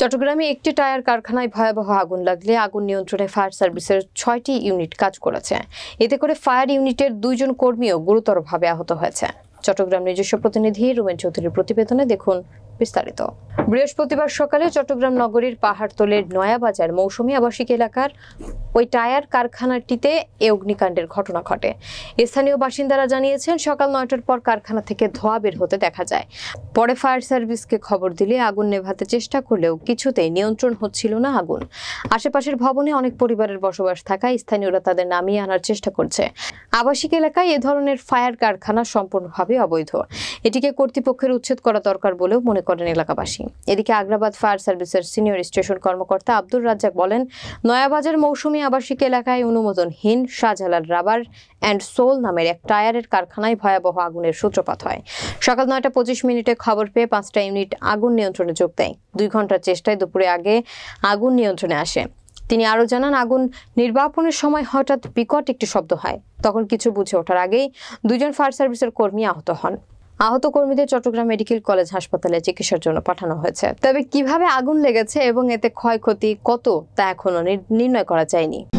চট্টগ্রামে একটি টায়ার কারখানায় ভয়াবহ আগুন লাগলে আগুন নিয়ন্ত্রণে ফায়ার সার্ভিসের ছয়টি ইউনিট কাজ করেছে এতে করে ফায়ার ইউনিটের দুইজন কর্মীও গুরুতরভাবে আহত হয়েছে চট্টগ্রাম নিজস্ব প্রতিনিধি রোমেন চৌধুরীর প্রতিবেদনে দেখুন বিস্তারিত বৃহস্পতিবার সকালে চট্টগ্রাম নগরীর পাহাড়তলের নয়াবাজার মৌসুমি আবাসিক এলাকার ওই টায়ার কারখানাটিতে এ অগ্নিকাণ্ডের ঘটনা ঘটে স্থানীয় বাসিন্দারা জানিয়েছেন সকাল নয়টার পর কারখানা থেকে ধোয়া বের হতে দেখা যায় পরে ফায়ার সার্ভিসকে খবর দিলে আগুন নেভাতে চেষ্টা করলেও কিছুতেই নিয়ন্ত্রণ হচ্ছিল না আগুন আশেপাশের ভবনে অনেক পরিবারের বসবাস থাকায় স্থানীয়রা তাদের নামিয়ে আনার চেষ্টা করছে আবাসিক এলাকায় এ ধরনের ফায়ার কারখানা সম্পূর্ণভাবে অবৈধ এটিকে কর্তৃপক্ষের উচ্ছেদ করা দরকার বলেও মনে করেন এলাকাবাসী এদিকে আগ্রাবাদ ফায়ার সার্ভিসের সিনিয়র স্টেশন কর্মকর্তা আব্দুর রাজ্জাক বলেন নয়াবাজার মৌসুমী আবাসিক এলাকায় অনুমোদনহীন শাহজালাল রাবার অ্যান্ড সোল নামের এক টায়ারের কারখানায় ভয়াবহ আগুনের সূত্রপাত হয় সকাল নয়টা পঁচিশ মিনিটে খবর পেয়ে পাঁচটা ইউনিট আগুন নিয়ন্ত্রণে যোগ দেয় দুই ঘন্টার চেষ্টায় দুপুরে আগে আগুন নিয়ন্ত্রণে আসে তিনি আরও জানান আগুন নির্বাপনের সময় হঠাৎ বিকট একটি শব্দ হয় তখন কিছু বুঝে ওঠার আগেই দুজন ফায়ার সার্ভিসের কর্মী আহত হন আহত কর্মীদের চট্টগ্রাম মেডিকেল কলেজ হাসপাতালে চিকিৎসার জন্য পাঠানো হয়েছে তবে কিভাবে আগুন লেগেছে এবং এতে ক্ষয়ক্ষতি কত তা এখনও নির্ণয় করা যায়নি